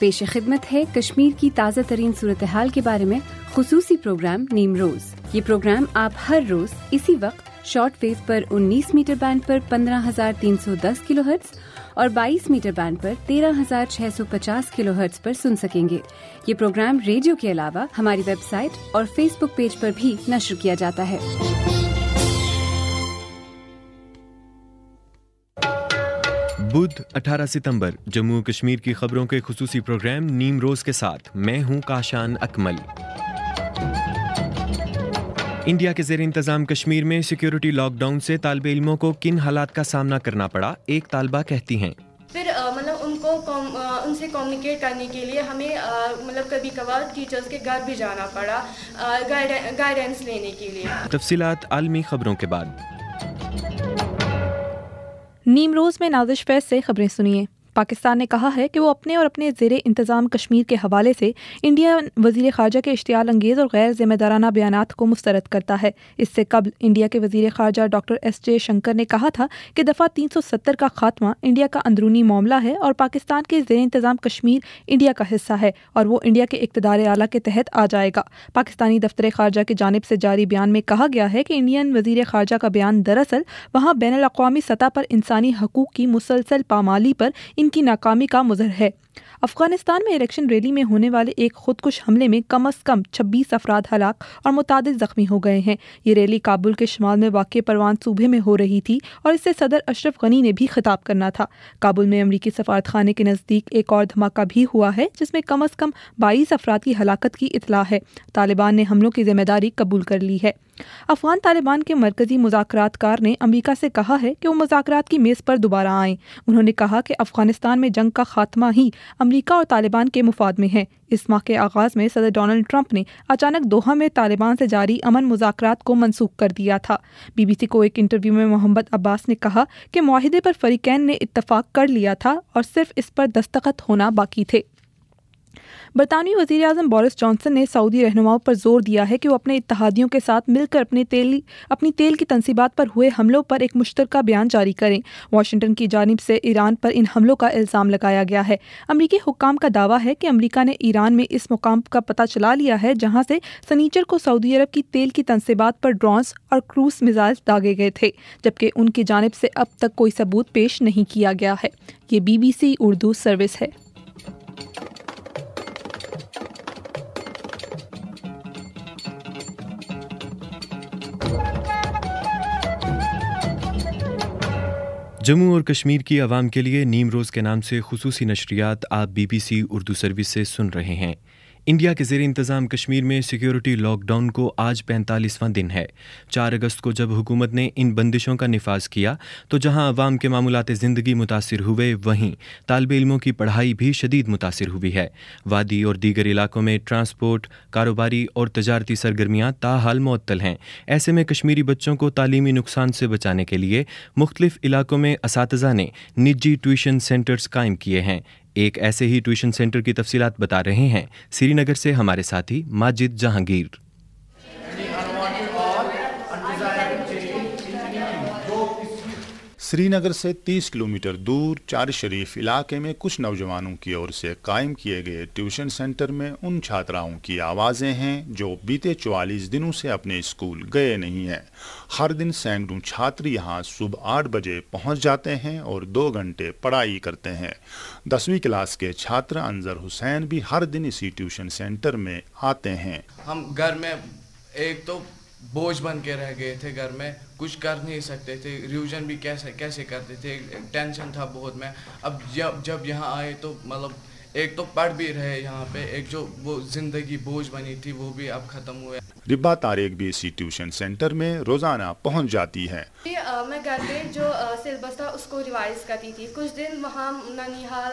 پیش خدمت ہے کشمیر کی تازہ ترین صورتحال کے بارے میں خصوصی پروگرام نیم روز یہ پروگرام آپ ہر روز اسی وقت شارٹ ویو پر انیس میٹر بینڈ پر پندرہ ہزار تین سو دس کلو ہرٹس اور بائیس میٹر بینڈ پر تیرہ ہزار چھ سو پچاس کلو ہرٹس پر سن سکیں گے یہ پروگرام ریڈیو کے علاوہ ہماری ویب سائٹ اور فیس بک پیج پر بھی نشر کیا جاتا ہے بدھ اٹھارہ ستمبر جموں کشمیر کی خبروں کے خصوصی پروگرام نیم روز کے ساتھ میں ہوں کاشان اکمل انڈیا کے زیر انتظام کشمیر میں سیکیورٹی لاک ڈاؤن سے طالب علموں کو کن حالات کا سامنا کرنا پڑا ایک طالبہ کہتی ہیں پھر مطلب ان سے کرنے کے لیے ہمیں مطلب کبھی کبھار ٹیچرز کے گھر بھی جانا پڑا گائیڈنس لینے کے لیے تفصیلات عالمی خبروں کے بعد نیم روز میں نازش فیض سے خبریں سنیے پاکستان نے کہا ہے کہ وہ اپنے اور اپنے زیر انتظام کشمیر کے حوالے سے انڈیا وزیر خارجہ کے اشتعال انگیز اور غیر ذمہ دارانہ بیانات کو مسترد کرتا ہے اس سے قبل انڈیا کے وزیر خارجہ ڈاکٹر ایس جے شنکر نے کہا تھا کہ دفعہ تین سو ستر کا خاتمہ انڈیا کا اندرونی معاملہ ہے اور پاکستان کے زیر انتظام کشمیر انڈیا کا حصہ ہے اور وہ انڈیا کے اقتدار اعلیٰ کے تحت آ جائے گا پاکستانی دفتر خارجہ کی جانب سے جاری بیان میں کہا گیا ہے کہ انڈین وزیر خارجہ کا بیان دراصل وہاں بین الاقوامی سطح پر انسانی حقوق کی مسلسل پامالی پر ان کی ناکامی کا مظہر ہے افغانستان میں الیکشن ریلی میں ہونے والے ایک خود کش حملے میں کم از کم چھبیس افراد ہلاک اور متعدد زخمی ہو گئے ہیں یہ ریلی کابل کے شمال میں واقع پروان صوبے میں ہو رہی تھی اور اس سے صدر اشرف غنی نے بھی خطاب کرنا تھا کابل میں امریکی سفارت خانے کے نزدیک ایک اور دھماکہ بھی ہوا ہے جس میں کم از کم بائیس افراد کی ہلاکت کی اطلاع ہے طالبان نے حملوں کی ذمہ داری قبول کر لی ہے افغان طالبان کے مرکزی مذاکرات کار نے امریکہ سے کہا ہے کہ وہ مذاکرات کی میز پر دوبارہ آئیں انہوں نے کہا کہ افغانستان میں جنگ کا خاتمہ ہی امریکہ اور طالبان کے مفاد میں ہے اس ماہ کے آغاز میں صدر ڈونلڈ ٹرمپ نے اچانک دوحہ میں طالبان سے جاری امن مذاکرات کو منسوخ کر دیا تھا بی بی سی کو ایک انٹرویو میں محمد عباس نے کہا کہ معاہدے پر فریقین نے اتفاق کر لیا تھا اور صرف اس پر دستخط ہونا باقی تھے برطانوی وزیر اعظم بورس جانسن نے سعودی رہنماؤں پر زور دیا ہے کہ وہ اپنے اتحادیوں کے ساتھ مل کر اپنے تیل اپنی تیل کی تنصیبات پر ہوئے حملوں پر ایک مشترکہ بیان جاری کریں واشنگٹن کی جانب سے ایران پر ان حملوں کا الزام لگایا گیا ہے امریکی حکام کا دعویٰ ہے کہ امریکہ نے ایران میں اس مقام کا پتہ چلا لیا ہے جہاں سے سنیچر کو سعودی عرب کی تیل کی تنصیبات پر ڈرونس اور کروز میزائل داغے گئے تھے جبکہ ان کی جانب سے اب تک کوئی ثبوت پیش نہیں کیا گیا ہے یہ B B C Urdu service ہے جموں اور کشمیر کی عوام کے لیے نیم روز کے نام سے خصوصی نشریات آپ B B C Urdu service سے سن رہے ہیں انڈیا کے زیر انتظام کشمیر میں سیکیورٹی لاک ڈاؤن کو آج پینتالیسواں دن ہے چار اگست کو جب حکومت نے ان بندشوں کا نفاذ کیا تو جہاں عوام کے معمولات زندگی متاثر ہوئے وہیں طالب علموں کی پڑھائی بھی شدید متاثر ہوئی ہے وادی اور دیگر علاقوں میں ٹرانسپورٹ کاروباری اور تجارتی سرگرمیاں تاحال معطل ہیں ایسے میں کشمیری بچوں کو تعلیمی نقصان سے بچانے کے لیے مختلف علاقوں میں اساتذہ نے نجی ٹیوشن سینٹرز قائم کیے ہیں ایک ایسے ہی ٹیوشن سینٹر کی تفصیلات بتا رہے ہیں سری نگر سے ہمارے ساتھی ماجد جہانگیر سری نگر سے تیس کلومیٹر دور چار شریف علاقے میں کچھ نوجوانوں کی اور سے قائم کیے گئے ٹیوشن سینٹر میں ان چھاتراؤں کی آوازیں ہیں جو بیتے چوالیس دنوں سے اپنے اسکول گئے نہیں ہیں ہر دن سینکڑوں چھاتر یہاں صبح آٹھ بجے پہنچ جاتے ہیں اور دو گھنٹے پڑھائی کرتے ہیں دسویں کلاس کے چھاتر انظر حسین بھی ہر دن اسی ٹیوشن سینٹر میں آتے ہیں ہم گھر میں ایک تو بوجھ بن کے رہ گئے تھے گھر میں کچھ کر نہیں سکتے تھے ریویژن بھی کیسے کیسے کرتے تھے ٹینشن تھا بہت میں اب جب جب یہاں آئے تو مطلب ایک تو پڑھ بھی رہے یہاں پہ ایک جو وہ زندگی بوجھ بنی تھی وہ بھی اب ختم ہوئے ربا تاریخ بھی اسی ٹیوشن سینٹر میں روزانہ پہنچ جاتی ہے جی، میں گھر پہ جو سلیبس تھا اس کو ریوائز کرتی تھی کچھ دن وہاں ننیحال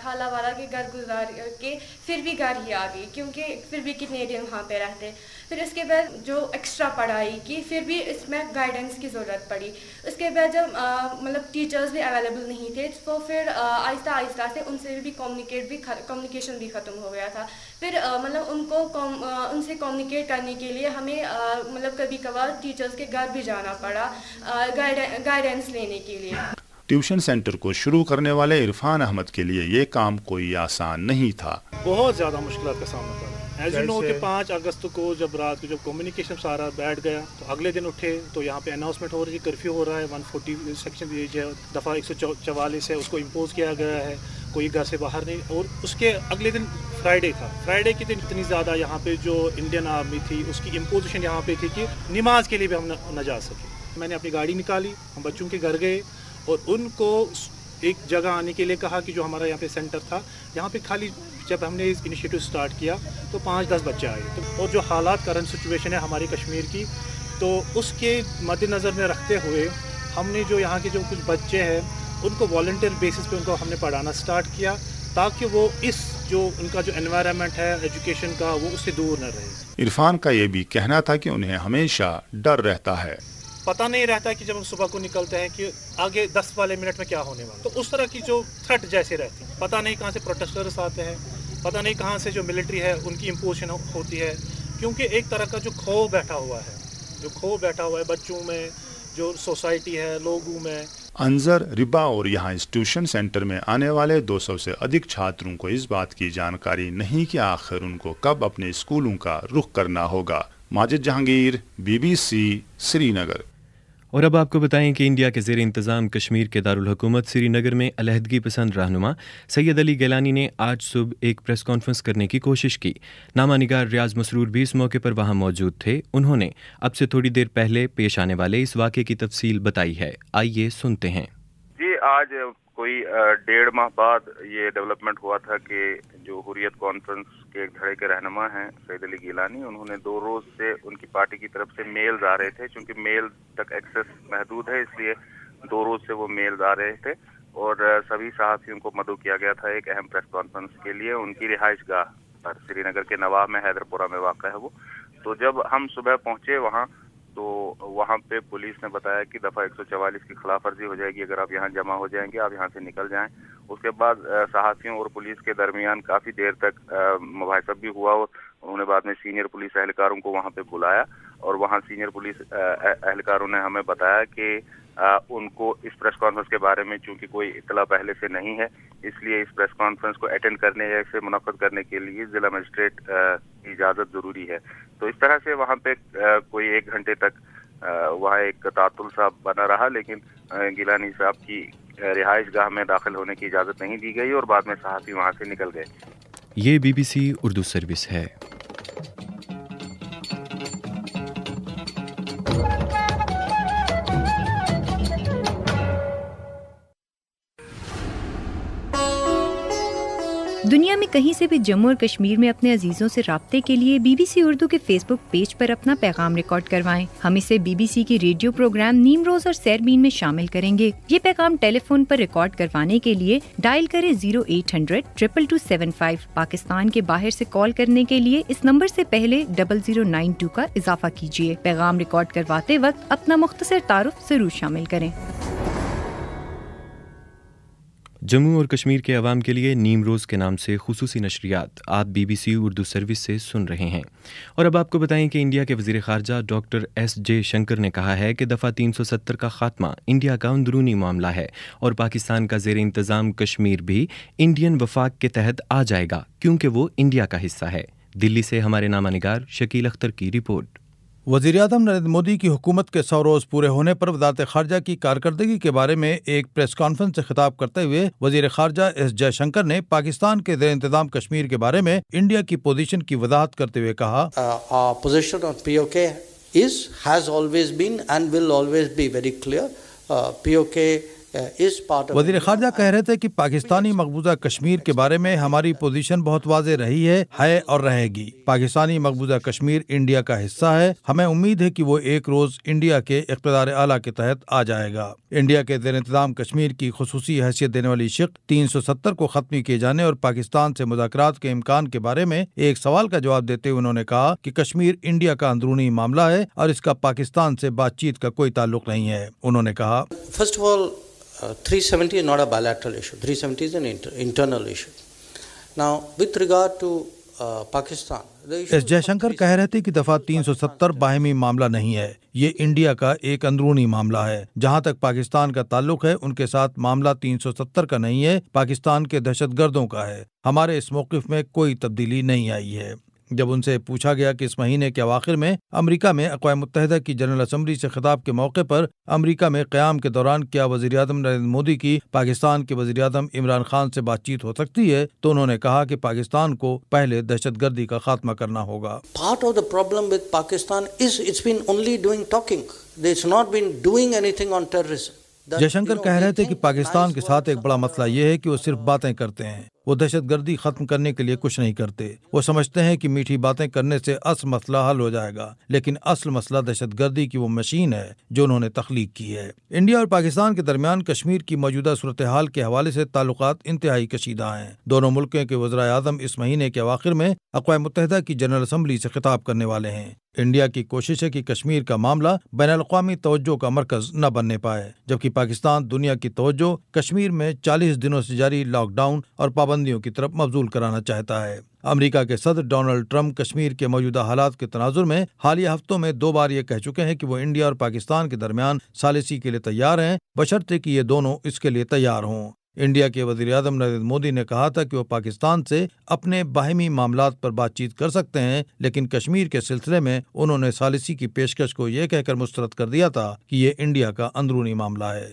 کھالا والا کے گھر گزار کے پھر بھی گھر ہی آ گئی کیونکہ پھر بھی کتنے دن وہاں پہ رہتے پھر اس کے بعد جو ایکسٹرا پڑھائی کی پھر بھی اس میں گائیڈنس کی ضرورت پڑی اس کے بعد جب مطلب ٹیچرس بھی اویلیبل نہیں تھے تو پھر آہستہ آہستہ سے ان سے بھی کمیونیکیٹ بھی کمیونیکیشن بھی ختم ہو گیا تھا پھر مطلب ان کو ان سے کمیونیکیٹ کرنے کے لیے ہمیں مطلب کبھی کبھار ٹیچرس کے گھر بھی جانا پڑا گائیڈنس لینے کے لیے ٹیوشن سینٹر کو شروع کرنے والے عرفان احمد کے لیے یہ کام کوئی آسان نہیں تھا بہت زیادہ مشکلات کا سامنا ایز یو نو کہ پانچ اگست کو جب رات کو جب کمیونیکیشن سارا بیٹھ گیا تو اگلے دن اٹھے تو یہاں پہ اناؤنسمنٹ ہو رہی ہے کرفیو ہو رہا ہے ون فورٹی سیکشن جو ہے دفعہ ایک سو چوالیس ہے اس کو امپوز کیا گیا ہے کوئی گھر سے باہر نہیں اور اس کے اگلے دن فرائیڈے تھا فرائیڈے کے دن اتنی زیادہ یہاں پہ جو انڈین آرمی تھی اس کی امپوزیشن یہاں پہ تھی کہ نماز کے لیے بھی ہم نہ جا سکے میں نے اپنی گاڑی نکالی ہم بچوں کے گھر گئے اور ان کو ایک جگہ آنے کے لیے کہا کہ جو ہمارا یہاں پہ سینٹر تھا یہاں پہ خالی جب ہم نے اس انیشیٹو سٹارٹ کیا تو پانچ دس بچے آئے اور جو حالات کرنٹ سچویشن ہے ہماری کشمیر کی تو اس کے مد نظر میں رکھتے ہوئے ہم نے جو یہاں کے جو کچھ بچے ہیں ان کو والنٹیئر بیسس پہ ان کو ہم نے پڑھانا سٹارٹ کیا تاکہ وہ اس جو ان کا جو انوائرمنٹ ہے ایجوکیشن کا وہ اس سے دور نہ رہے عرفان کا یہ بھی کہنا تھا کہ انہیں ہمیشہ ڈر رہتا ہے پتہ نہیں رہتا کہ جب ہم صبح کو نکلتے ہیں کہ آگے دس والے منٹ میں کیا ہونے والا تو اس طرح کی جو تھرٹ جیسے رہتی ہیں پتہ نہیں کہاں سے پروٹیسٹرس آتے ہیں پتہ نہیں کہاں سے جو ملٹری ہے ان کی امپوزشن ہوتی ہے کیونکہ ایک طرح کا جو کھو بیٹھا ہوا ہے جو کھو بیٹھا ہوا ہے بچوں میں جو سوسائٹی ہے لوگوں میں انظر ربا اور یہاں انسٹیٹیوشن سینٹر میں آنے والے دو سو سے ادھک چھاتروں کو اس بات کی جانکاری نہیں کہ آخر ان کو کب اپنے اسکولوں کا رخ کرنا ہوگا Majid Jahangir B B C Srinagar اور اب آپ کو بتائیں کہ انڈیا کے زیر انتظام کشمیر کے دارالحکومت سری نگر میں علیحدگی پسند رہنما سید علی گیلانی نے آج صبح ایک پریس کانفرنس کرنے کی کوشش کی نامہ نگار ریاض مسرور بھی اس موقع پر وہاں موجود تھے انہوں نے اب سے تھوڑی دیر پہلے پیش آنے والے اس واقعے کی تفصیل بتائی ہے آئیے سنتے ہیں آج کوئی ڈیڑھ ماہ بعد یہ ڈیولپمنٹ ہوا تھا کہ جو حریت کانفرنس کے ایک دھڑے کے رہنما ہیں سید علی گیلانی انہوں نے دو روز سے ان کی پارٹی کی طرف سے میل جا رہے تھے چونکہ میل تک ایکسس محدود ہے اس لیے دو روز سے وہ میل جا رہے تھے اور سبھی صحافیوں کو مدعو کیا گیا تھا ایک اہم پریس کانفرنس کے لیے ان کی رہائش گاہ سری نگر کے نواب میں حیدر پورہ میں واقع ہے وہ تو جب ہم صبح پہنچے وہاں وہاں پہ پولیس نے بتایا کہ دفعہ ایک سو چوالیس کی خلاف ورزی ہو جائے گی اگر آپ یہاں جمع ہو جائیں گے آپ یہاں سے نکل جائیں اس کے بعد صحافیوں اور پولیس کے درمیان کافی دیر تک مباحثہ بھی ہوا اور انہوں نے بعد میں سینئر پولیس اہلکاروں کو وہاں پہ بلایا اور وہاں سینئر پولیس اہلکاروں نے ہمیں بتایا کہ ان کو اس پریس کانفرنس کے بارے میں چونکہ کوئی اطلاع پہلے سے نہیں ہے اس لیے اس پریس کانفرنس کو اٹینڈ کرنے یا اسے منعقد کرنے کے لیے ضلع مجسٹریٹ کی اجازت ضروری ہے تو اس طرح سے وہاں پہ کوئی ایک گھنٹے تک وہاں ایک تعطل صاحب بنا رہا لیکن گیلانی صاحب کی رہائش گاہ میں داخل ہونے کی اجازت نہیں دی گئی اور بعد میں صحافی وہاں سے نکل گئے یہ B B C Urdu service ہے دنیا میں کہیں سے بھی جموں اور کشمیر میں اپنے عزیزوں سے رابطے کے لیے بی بی سی اردو کے فیس بک پیج پر اپنا پیغام ریکارڈ کروائیں ہم اسے بی بی سی کی ریڈیو پروگرام نیم روز اور سیربین میں شامل کریں گے یہ پیغام ٹیلی فون پر ریکارڈ کروانے کے لیے ڈائل کریں zero eight hundred triple two seven five Pakistan کے باہر سے کال کرنے کے لیے اس نمبر سے پہلے ڈبل زیرو نائن ٹو کا اضافہ کیجیے پیغام ریکارڈ کرواتے وقت اپنا مختصر تعارف ضرور شامل کریں جموں اور کشمیر کے عوام کے لیے نیم روز کے نام سے خصوصی نشریات آپ B B C Urdu service سے سن رہے ہیں اور اب آپ کو بتائیں کہ انڈیا کے وزیر خارجہ ڈاکٹر ایس جے شنکر نے کہا ہے کہ دفعہ تین سو ستر کا خاتمہ انڈیا کا اندرونی معاملہ ہے اور پاکستان کا زیر انتظام کشمیر بھی انڈین وفاق کے تحت آ جائے گا کیونکہ وہ انڈیا کا حصہ ہے دلی سے ہمارے نامہ نگار شکیل اختر کی رپورٹ وزیر اعظم نریندر مودی کی حکومت کے سو روز پورے ہونے پر وزارت خارجہ کی کارکردگی کے بارے میں ایک پریس کانفرنس سے خطاب کرتے ہوئے وزیر خارجہ ایس جے شنکر نے پاکستان کے زیر انتظام کشمیر کے بارے میں انڈیا کی پوزیشن کی وضاحت کرتے ہوئے کہا پی uh, وزیر خارجہ کہہ رہے تھے کہ پاکستانی مقبوضہ کشمیر کے بارے میں ہماری پوزیشن بہت واضح رہی ہے ہے اور رہے گی پاکستانی مقبوضہ کشمیر انڈیا کا حصہ ہے ہمیں امید ہے کہ وہ ایک روز انڈیا کے اقتدار اعلیٰ کے تحت آ جائے گا انڈیا کے زیر انتظام کشمیر کی خصوصی حیثیت دینے والی شق تین سو ستر کو ختمی کیے جانے اور پاکستان سے مذاکرات کے امکان کے بارے میں ایک سوال کا جواب دیتے انہوں نے کہا کہ کشمیر انڈیا کا اندرونی معاملہ ہے اور اس کا پاکستان سے بات چیت کا کوئی تعلق نہیں ہے انہوں نے کہا first of all 370 is not a bilateral issue. 370 is an inter internal issue. Now, with regard to uh, Pakistan, S Jaishankar کہہ رہے تھے کہ دفعہ تین سو ستر باہمی معاملہ نہیں ہے یہ انڈیا کا ایک اندرونی معاملہ ہے جہاں تک پاکستان کا تعلق ہے ان کے ساتھ معاملہ تین سو ستر کا نہیں ہے پاکستان کے دہشت گردوں کا ہے ہمارے اس موقف میں کوئی تبدیلی نہیں آئی ہے جب ان سے پوچھا گیا کہ اس مہینے کے آخر میں امریکہ میں اقوام متحدہ کی جنرل اسمبلی سے خطاب کے موقع پر امریکہ میں قیام کے دوران کیا وزیراعظم نریندر مودی کی پاکستان کے وزیر اعظم عمران خان سے بات چیت ہو سکتی ہے تو انہوں نے کہا کہ پاکستان کو پہلے دہشت گردی کا خاتمہ کرنا ہوگا part of on terrorism Jaishankar کہہ رہے تھے کہ پاکستان کے ساتھ ایک بڑا مسئلہ یہ ہے کہ وہ صرف باتیں کرتے ہیں وہ دہشت گردی ختم کرنے کے لیے کچھ نہیں کرتے وہ سمجھتے ہیں کہ میٹھی باتیں کرنے سے اصل مسئلہ حل ہو جائے گا لیکن اصل مسئلہ دہشت گردی کی وہ مشین ہے جو انہوں نے تخلیق کی ہے انڈیا اور پاکستان کے درمیان کشمیر کی موجودہ صورتحال کے حوالے سے تعلقات انتہائی کشیدہ ہیں دونوں ملکوں کے وزرائے اعظم اس مہینے کے اواخر میں اقوام متحدہ کی جنرل اسمبلی سے خطاب کرنے والے ہیں انڈیا کی کوشش ہے کہ کشمیر کا معاملہ بین الاقوامی توجہ کا مرکز نہ بننے پائے جبکہ پاکستان دنیا کی توجہ کشمیر میں چالیس دنوں سے جاری لاک ڈاؤن اور پابندیوں کی طرف مبزول کرانا چاہتا ہے امریکہ کے صدر ڈونلڈ ٹرمپ کشمیر کے موجودہ حالات کے تناظر میں حالیہ ہفتوں میں دو بار یہ کہہ چکے ہیں کہ وہ انڈیا اور پاکستان کے درمیان سالسی کے لیے تیار ہیں بشرطے کہ یہ دونوں اس کے لیے تیار ہوں انڈیا کے وزیر اعظم نریندر مودی نے کہا تھا کہ وہ پاکستان سے اپنے باہمی معاملات پر بات چیت کر سکتے ہیں لیکن کشمیر کے سلسلے میں انہوں نے ثالثی کی پیشکش کو یہ کہہ کر مسترد کر دیا تھا کہ یہ انڈیا کا اندرونی معاملہ ہے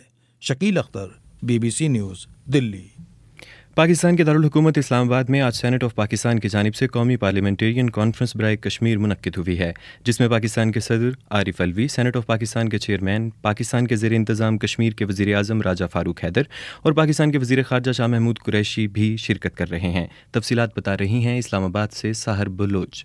Shakeel Akhtar B B C news Delhi Pakistan کے دارالحکومت اسلام آباد میں آج سینٹ آف پاکستان کی جانب سے قومی پارلیمنٹرین کانفرنس برائے کشمیر منعقد ہوئی ہے جس میں پاکستان کے صدر عارف الوی سینٹ آف پاکستان کے چیئرمین پاکستان کے زیر انتظام کشمیر کے وزیر اعظم راجہ فاروق حیدر اور پاکستان کے وزیر خارجہ شاہ محمود قریشی بھی شرکت کر رہے ہیں تفصیلات بتا رہی ہیں اسلام آباد سے ساہر بلوچ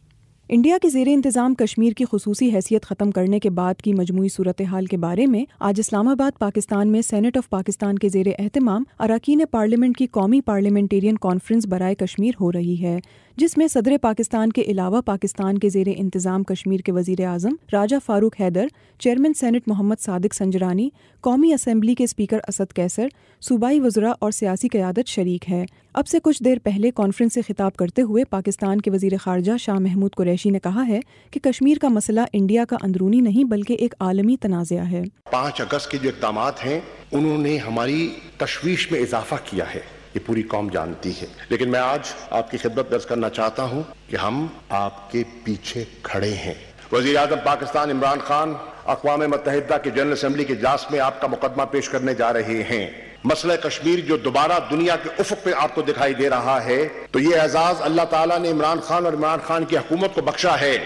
انڈیا کے زیر انتظام کشمیر کی خصوصی حیثیت ختم کرنے کے بعد کی مجموعی صورتحال کے بارے میں آج اسلام آباد پاکستان میں سینٹ آف پاکستان کے زیر اہتمام اراکین پارلیمنٹ کی قومی پارلیمنٹرین کانفرنس برائے کشمیر ہو رہی ہے جس میں صدر پاکستان کے علاوہ پاکستان کے زیر انتظام کشمیر کے وزیر اعظم راجہ فاروق حیدر چیئرمین سینٹ محمد صادق سنجرانی قومی اسمبلی کے اسپیکر اسد کیسر صوبائی وزراء اور سیاسی قیادت شریک ہے اب سے کچھ دیر پہلے کانفرنس سے خطاب کرتے ہوئے پاکستان کے وزیر خارجہ شاہ محمود قریشی نے کہا ہے کہ کشمیر کا مسئلہ انڈیا کا اندرونی نہیں بلکہ ایک عالمی تنازعہ ہے پانچ اگست کے جو اقدامات ہیں انہوں نے ہماری تشویش میں اضافہ کیا ہے یہ پوری قوم جانتی ہے لیکن میں آج آپ کی خدمت درج کرنا چاہتا ہوں کہ ہم آپ کے پیچھے کھڑے ہیں وزیر اعظم پاکستان عمران خان اقوام متحدہ کے جنرل اسمبلی کے اجلاس میں آپ کا مقدمہ پیش کرنے جا رہے ہیں مسئلہ کشمیر جو دوبارہ دنیا کے افق پہ آپ کو دکھائی دے رہا ہے تو یہ اعزاز اللہ تعالیٰ نے عمران خان اور عمران خان کی حکومت کو بخشا ہے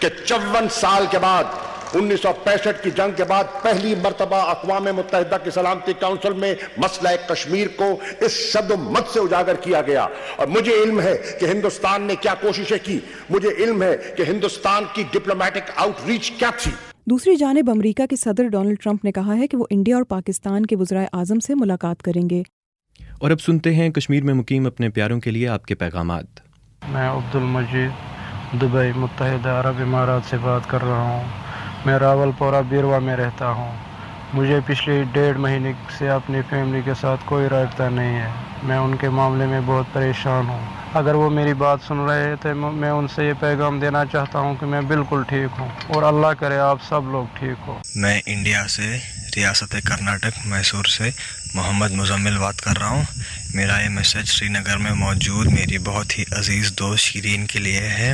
کہ چون سال کے بعد انیس سو کی جنگ کے بعد پہلی مرتبہ اقوام متحدہ کی سلامتی کاؤنسل میں مسئلہ کشمیر کو اس و مت سے اجاگر کیا گیا اور مجھے علم ہے کہ ہندوستان نے کیا کوششیں کی مجھے علم ہے کہ ہندوستان کی ڈپلومیٹک آؤٹ ریچ کیا تھی دوسری جانب امریکہ کے صدر ڈونلڈ ٹرمپ نے کہا ہے کہ وہ انڈیا اور پاکستان کے وزرائے اعظم سے ملاقات کریں گے اور اب سنتے ہیں کشمیر میں مقیم اپنے پیاروں کے لیے آپ کے پیغامات میں عبد المجید دبئی متحدہ عرب امارات سے بات کر رہا ہوں میں راول پورہ بیروا میں رہتا ہوں مجھے پچھلی ڈیڑھ مہینے سے اپنی فیملی کے ساتھ کوئی رابطہ نہیں ہے میں ان کے معاملے میں بہت پریشان ہوں اگر وہ میری بات سن رہے تو میں ان سے یہ پیغام دینا چاہتا ہوں کہ میں بالکل ٹھیک ہوں اور اللہ کرے آپ سب لوگ ٹھیک ہو میں انڈیا سے ریاست کرناٹک میسور سے محمد مزمل بات کر رہا ہوں میرا یہ میسج سری نگر میں موجود میری بہت ہی عزیز دوست شیرین کے لیے ہے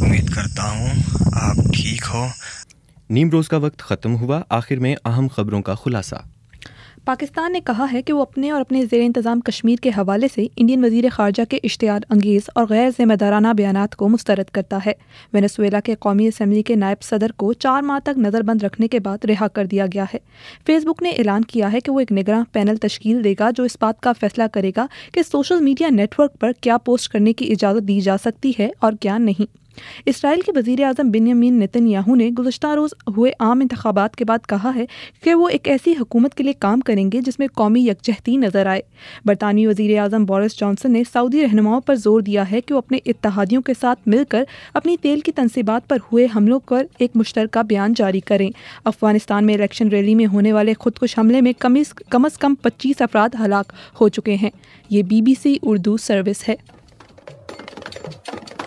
امید کرتا ہوں آپ ٹھیک ہو نیم روز کا وقت ختم ہوا آخر میں اہم خبروں کا خلاصہ پاکستان نے کہا ہے کہ وہ اپنے اور اپنے زیر انتظام کشمیر کے حوالے سے انڈین وزیر خارجہ کے اشتہار انگیز اور غیر ذمہ دارانہ بیانات کو مسترد کرتا ہے وینسویلا کے قومی اسمبلی کے نائب صدر کو چار ماہ تک نظر بند رکھنے کے بعد رہا کر دیا گیا ہے فیس بک نے اعلان کیا ہے کہ وہ ایک نگراں پینل تشکیل دے گا جو اس بات کا فیصلہ کرے گا کہ سوشل میڈیا نیٹ ورک پر کیا پوسٹ کرنے کی اجازت دی جا سکتی ہے اور کیا نہیں اسرائیل کے وزیر اعظم نتن یاہو نے گزشتہ روز ہوئے عام انتخابات کے بعد کہا ہے کہ وہ ایک ایسی حکومت کے لیے کام کریں گے جس میں قومی یکجہتی نظر آئے برطانوی وزیر اعظم بورس جانسن نے سعودی رہنماؤں پر زور دیا ہے کہ وہ اپنے اتحادیوں کے ساتھ مل کر اپنی تیل کی تنصیبات پر ہوئے حملوں پر ایک مشترکہ بیان جاری کریں افغانستان میں الیکشن ریلی میں ہونے والے خود کش حملے میں کم از کم پچیس افراد ہلاک ہو چکے ہیں یہ B B C Urdu service ہے